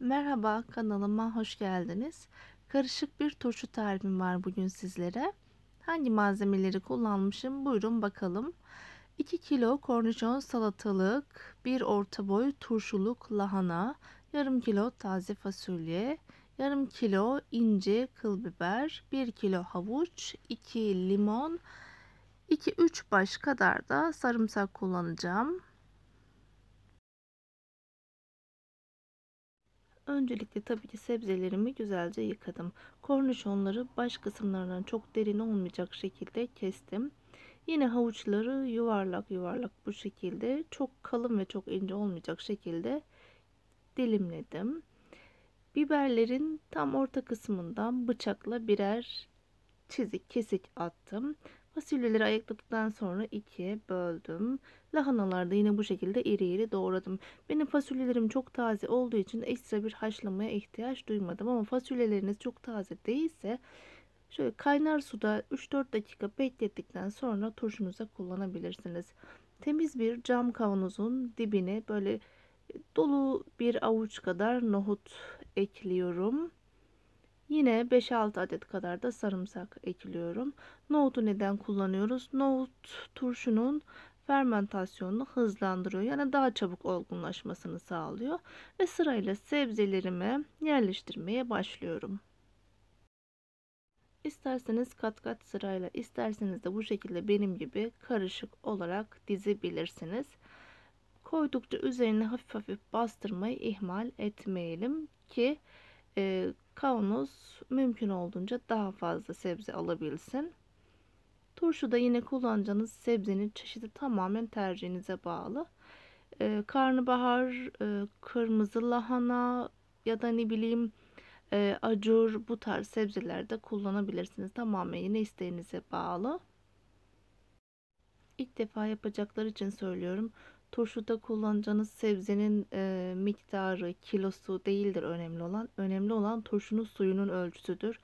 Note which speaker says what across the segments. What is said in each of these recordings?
Speaker 1: Merhaba kanalıma hoş geldiniz. Karışık bir turşu tarifim var bugün sizlere. Hangi malzemeleri kullanmışım buyurun bakalım. 2 kilo kornişon salatalık, 1 orta boy turşuluk lahana, yarım kilo taze fasulye, yarım kilo ince kıl biber, 1 kilo havuç, 2 limon, 2-3 baş kadar da sarımsak kullanacağım. Öncelikle tabii ki sebzelerimi güzelce yıkadım. Kornişonları baş kısımlarından çok derin olmayacak şekilde kestim. Yine havuçları yuvarlak yuvarlak bu şekilde çok kalın ve çok ince olmayacak şekilde dilimledim. Biberlerin tam orta kısmından bıçakla birer çizik kesik attım. Fasulyeleri ayıkladıktan sonra ikiye böldüm. Lahanalarda yine bu şekilde iri iri doğradım. Benim fasulyelerim çok taze olduğu için ekstra bir haşlamaya ihtiyaç duymadım. Ama fasulyeleriniz çok taze değilse şöyle kaynar suda 3-4 dakika beklettikten sonra turşunuza kullanabilirsiniz. Temiz bir cam kavanozun dibine böyle dolu bir avuç kadar nohut ekliyorum. Yine 5-6 adet kadar da sarımsak ekliyorum. Nohutu neden kullanıyoruz? Nohut turşunun fermentasyonunu hızlandırıyor. Yani daha çabuk olgunlaşmasını sağlıyor. Ve sırayla sebzelerimi yerleştirmeye başlıyorum. İsterseniz kat kat sırayla, isterseniz de bu şekilde benim gibi karışık olarak dizebilirsiniz. Koydukça üzerine hafif hafif bastırmayı ihmal etmeyelim ki e, kavanoz mümkün olduğunca daha fazla sebze alabilsin. da yine kullanacağınız sebzenin çeşidi tamamen tercihinize bağlı. Ee, karnabahar, e, kırmızı lahana ya da ne bileyim e, acur bu tarz sebzelerde kullanabilirsiniz. Tamamen yine isteğinize bağlı. İlk defa yapacaklar için söylüyorum. Turşuda kullanacağınız sebzenin e, miktarı, kilosu değildir önemli olan. Önemli olan turşunun suyunun ölçüsüdür.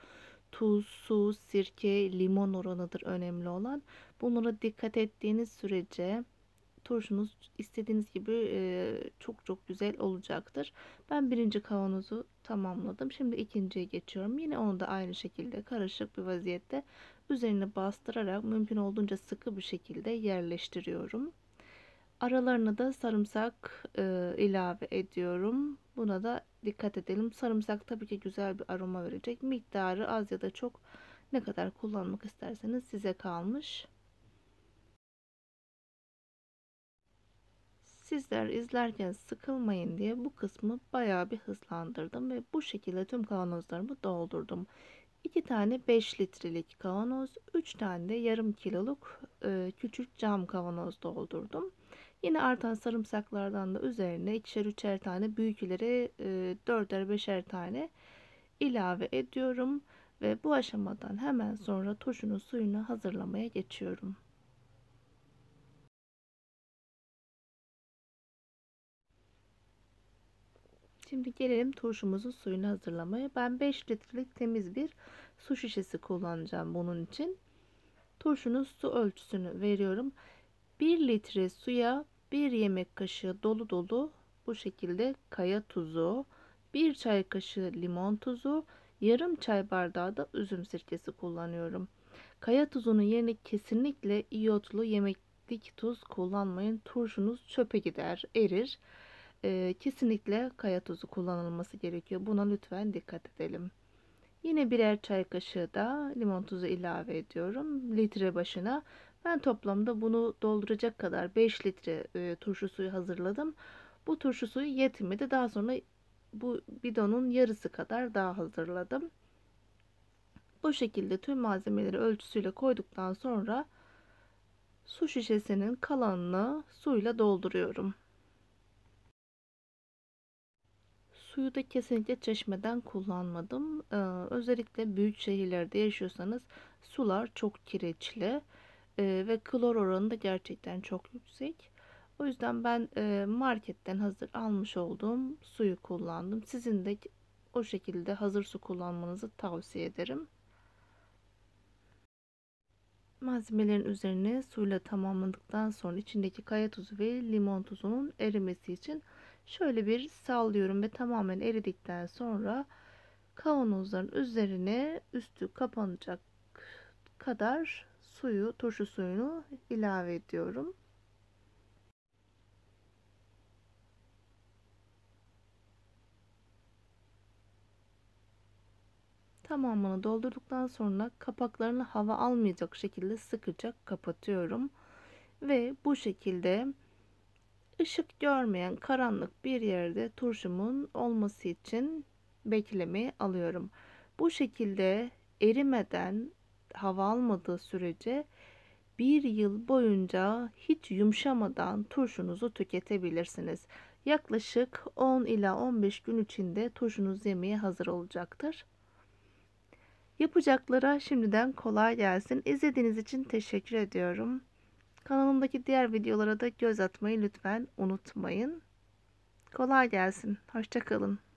Speaker 1: Tuz, su, sirke, limon oranıdır önemli olan. Bunlara dikkat ettiğiniz sürece turşunuz istediğiniz gibi e, çok çok güzel olacaktır. Ben birinci kavanozu tamamladım. Şimdi ikinciye geçiyorum. Yine onu da aynı şekilde karışık bir vaziyette üzerine bastırarak mümkün olduğunca sıkı bir şekilde yerleştiriyorum. Aralarına da sarımsak e, ilave ediyorum. Buna da dikkat edelim. Sarımsak tabii ki güzel bir aroma verecek. Miktarı az ya da çok ne kadar kullanmak isterseniz size kalmış. Sizler izlerken sıkılmayın diye bu kısmı bayağı bir hızlandırdım ve bu şekilde tüm kavanozlarımı doldurdum. 2 tane 5 litrelik kavanoz, 3 tane de yarım kiloluk e, küçük cam kavanoz doldurdum. Yine artan sarımsaklardan da üzerine ikişer üçer tane büyükleri e, dörder beşer tane ilave ediyorum. Ve bu aşamadan hemen sonra turşunun suyunu hazırlamaya geçiyorum. Şimdi gelelim turşumuzun suyunu hazırlamaya. Ben 5 litrelik temiz bir su şişesi kullanacağım bunun için. Turşunun su ölçüsünü veriyorum. 1 litre suya 1 yemek kaşığı dolu dolu bu şekilde kaya tuzu, 1 çay kaşığı limon tuzu, yarım çay bardağı da üzüm sirkesi kullanıyorum. Kaya tuzunun yerine kesinlikle iyotlu yemeklik tuz kullanmayın. Turşunuz çöpe gider, erir. Ee, kesinlikle kaya tuzu kullanılması gerekiyor. Buna lütfen dikkat edelim. Yine birer çay kaşığı da limon tuzu ilave ediyorum. Litre başına ben toplamda bunu dolduracak kadar 5 litre e, turşu suyu hazırladım. Bu turşu suyu yetmedi. Daha sonra bu bidonun yarısı kadar daha hazırladım. Bu şekilde tüm malzemeleri ölçüsüyle koyduktan sonra su şişesinin kalanını suyla dolduruyorum. Suyu da kesinlikle çeşmeden kullanmadım. Ee, özellikle büyük şehirlerde yaşıyorsanız sular çok kireçli e, ve klor oranı da gerçekten çok yüksek. O yüzden ben e, marketten hazır almış olduğum suyu kullandım. Sizin de o şekilde hazır su kullanmanızı tavsiye ederim. Malzemelerin üzerine suyla tamamladıktan sonra içindeki kaya tuzu ve limon tuzunun erimesi için şöyle bir sallıyorum ve tamamen eridikten sonra kavanozların üzerine üstü kapanacak kadar suyu, turşu suyunu ilave ediyorum. Tamamını doldurduktan sonra kapaklarını hava almayacak şekilde sıkıca kapatıyorum. Ve bu şekilde ışık görmeyen karanlık bir yerde turşumun olması için beklemeye alıyorum. Bu şekilde erimeden hava almadığı sürece bir yıl boyunca hiç yumuşamadan turşunuzu tüketebilirsiniz. Yaklaşık 10 ila 15 gün içinde turşunuz yemeye hazır olacaktır. Yapacaklara şimdiden kolay gelsin. İzlediğiniz için teşekkür ediyorum. Kanalımdaki diğer videolara da göz atmayı lütfen unutmayın. Kolay gelsin. Hoşçakalın.